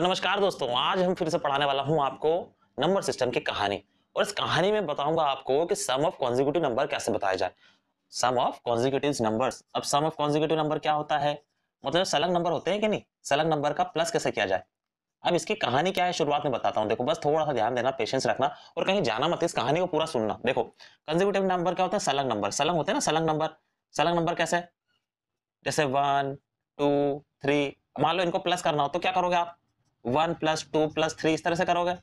तो नमस्कार दोस्तों आज हम फिर से पढ़ाने वाला हूं आपको नंबर सिस्टम की कहानी और इस कहानी में बताऊंगा आपको कि सम ऑफ कॉन्जिक्यूटिव नंबर कैसे बताया जाए सम ऑफ कॉन्जिक्यूटिव नंबर्स अब सम ऑफ कॉन्जिक्यूटिव नंबर क्या होता है मतलब सलग नंबर होते हैं कि नहीं सलग नंबर का प्लस कैसे किया जाए अब इसकी कहानी क्या है शुरुआत में बताता हूँ देखो बस थोड़ा सा ध्यान देना पेशेंस रखना और कहीं जाना मत इस कहानी को पूरा सुनना देखो कंजिक्यूटिव नंबर क्या होता है सलग नंबर सलग होते हैं ना सलग नंबर सलग नंबर कैसे जैसे वन टू थ्री मान लो इनको प्लस करना हो तो क्या करोगे आप one plus two plus three इस तरह से करोगे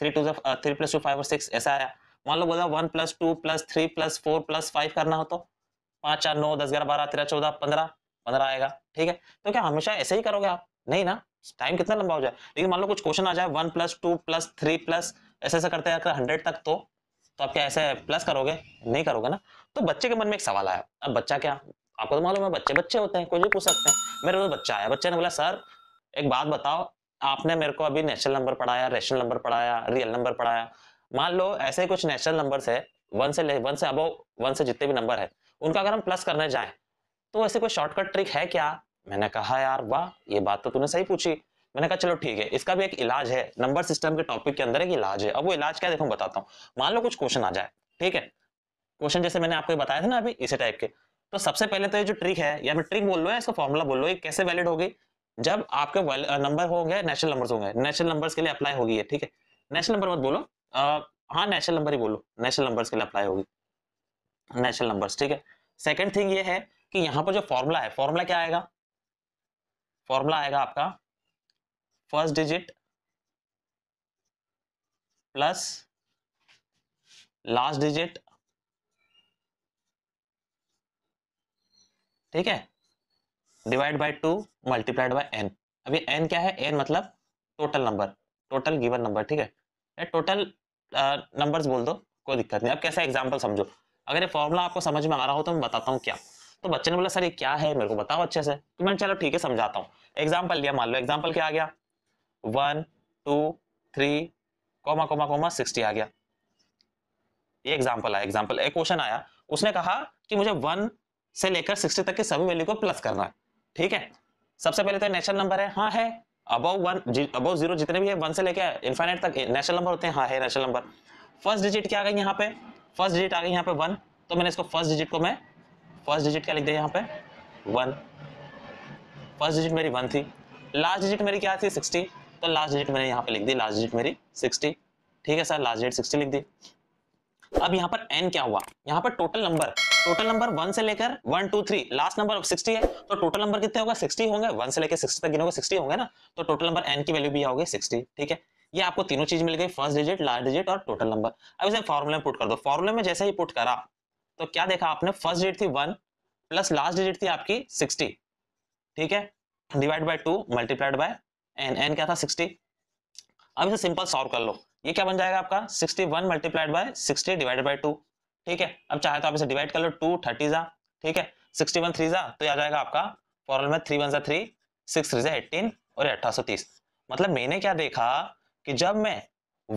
three two three plus two five और सिक्स ऐसा आया मान लो बोला one plus two plus three plus four plus five करना हो तो पाँच चार नौ दस ग्यारह बारह तेरह चौदह पंद्रह पंद्रह आएगा ठीक है तो क्या हमेशा ऐसे ही करोगे आप नहीं ना टाइम कितना लंबा हो जाए लेकिन मान लो कुछ क्वेश्चन आ जाए one plus two plus three plus ऐसे ऐसे करते हैं हंड्रेड तक तो तो आप क्या ऐसे प्लस करोगे नहीं करोगे ना तो बच्चे के मन में एक सवाल आया अब बच्चा क्या आपको तो मालूम है बच्चे बच्चे होते हैं कोई भी पूछ सकते हैं मेरे तो बच्चा आया बच्चे ने बोला सर एक बात बताओ आपने मेरे को अभी नेचुरल नंबर पढ़ाया रेशनल नंबर पढ़ाया रियल नंबर पढ़ाया मान लो ऐसे कुछ नेचुरल नंबर है वन से ले वन से अबो वन से जितने भी नंबर है उनका अगर हम प्लस करने जाए तो ऐसे कोई शॉर्टकट ट्रिक है क्या मैंने कहा यार वाह ये बात तो तूने सही पूछी मैंने कहा चलो ठीक है इसका भी एक इलाज है नंबर सिस्टम के टॉपिक के अंदर एक इलाज है अब वो इलाज क्या देखो बताता हूँ मान लो कुछ क्वेश्चन आ जाए ठीक है क्वेश्चन जैसे मैंने आपको बताया था ना अभी इसी टाइप के तो सबसे पहले तो ये जो ट्रिक है या मैं ट्रिक बोल लो या इसका फॉर्मूला बोल लो ये कैसे वैलिड होगी जब आपके नंबर हो नेशनल नंबर होंगे नेशनल नंबर के लिए अप्लाई होगी है ठीक है नेशनल नंबर मत बोलो हाँ नेशनल नंबर ही बोलो नेशनल नंबर के लिए अप्लाई होगी नेशनल नंबर ठीक है सेकेंड थिंग ये है कि यहाँ पर जो फॉर्मूला है फॉर्मूला क्या आएगा फॉर्मूला आएगा आपका first digit plus last digit ठीक है divide by two multiplied by N अभी एन क्या है एन मतलब total number total given number ठीक है टोटल नंबर्स बोल दो कोई दिक्कत नहीं अब कैसा एग्जाम्पल समझो अगर ये फॉर्मूला आपको समझ में आ रहा हो तो मैं बताता हूँ क्या तो बच्चे ने बोला सर ये क्या है मेरे को बताओ अच्छे से तो मैंने चलो ठीक है समझाता हूँ एग्जाम्पल लिया मान लो एग्जाम्पल क्या आ गया one two three comma comma comma sixty आ गया ये एग्जाम्पल आया एग्जाम्पल एक क्वेश्चन आया उसने कहा कि मुझे वन से लेकर सिक्सटी तक के सभी वैल्यू को प्लस करना है ठीक है सबसे पहले तो नेचुरल नंबर है हाँ है अबव वन अबव जीरो जितने भी है वन से लेके इन्फाइनेट तक नेचुरल नंबर होते हैं हाँ है नेचुरल नंबर फर्स्ट डिजिट क्या आ गई यहाँ पे फर्स्ट डिजिट आ गई यहाँ पे वन तो मैंने इसको फर्स्ट डिजिट को मैं फर्स्ट डिजिट क्या लिख दिया यहाँ पे वन फर्स्ट डिजिट मेरी वन थी लास्ट डिजिट मेरी क्या थी सिक्सटी तो लास्ट डिजिट मैंने यहाँ पे लिख दी लास्ट डिजिट मेरी सिक्सटी ठीक है सर लास्ट डिजिट सिक्सटी लिख दी अब यहाँ पर एन क्या हुआ यहाँ पर total number total number one से लेकर one two three last number sixty है तो टोटल नंबर कितने होगा सिक्सटी होंगे वन से लेकर सिक्सटी तक गिनोगे सिक्सटी होंगे ना तो टोटल नंबर एन की वैल्यू भी होगी सिक्सटी ठीक है ये आपको तीनों चीज मिल गई फर्स्ट डिजिट लास्ट डिजिट और टोटल नंबर अब इसे फॉर्मुले में पुट कर दो फॉर्मुले में जैसे ही पुट करा तो क्या देखा आपने फर्स्ट डिजिट थी वन प्लस लास्ट डिजिट थी आपकी सिक्सटी ठीक है divide by two multiplied by N N क्या था सिक्सटी अब इसे सिंपल सॉल्व कर लो ये क्या बन जाएगा आपका sixty one multiplied by sixty divide by two ठीक है अब चाहे तो आप इसे डिवाइड कर लो टू थर्टी जा ठीक है सिक्सटी वन थ्री जा तो आ जाएगा आपका फॉरन में थ्री वन जा थ्री सिक्स थ्री जा एटीन और अट्ठारह तीस मतलब मैंने क्या देखा कि जब मैं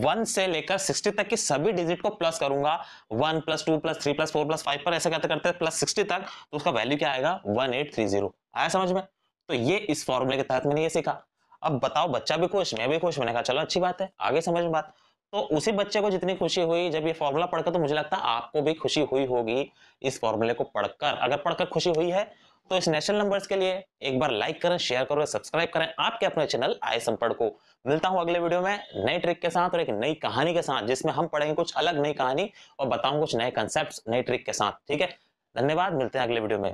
वन से लेकर सिक्सटी तक की सभी डिजिट को प्लस करूंगा one plus two plus three plus four plus five पर ऐसे करते करते प्लस सिक्सटी तक तो उसका वैल्यू क्या आएगा वन एट थ्री जीरो आया समझ में तो ये इस फॉर्मूले के तहत मैंने ये सीखा अब बताओ बच्चा भी खुश मैं भी खुश मैंने कहा चलो अच्छी बात है आगे समझ में बात तो उसी बच्चे को जितनी खुशी हुई जब ये फॉर्मूला पढ़कर तो मुझे लगता है आपको भी खुशी हुई होगी इस फॉर्मूले को पढ़कर अगर पढ़कर खुशी हुई है तो इस नेशनल नंबर्स के लिए एक बार लाइक करें शेयर करें सब्सक्राइब करें आपके अपने चैनल आय संपर्क को मिलता हूं अगले वीडियो में नए ट्रिक के साथ और एक नई कहानी के साथ जिसमें हम पढ़ेंगे कुछ अलग नई कहानी और बताऊंगे कुछ नए कंसेप्ट नए ट्रिक के साथ ठीक है धन्यवाद मिलते हैं अगले वीडियो में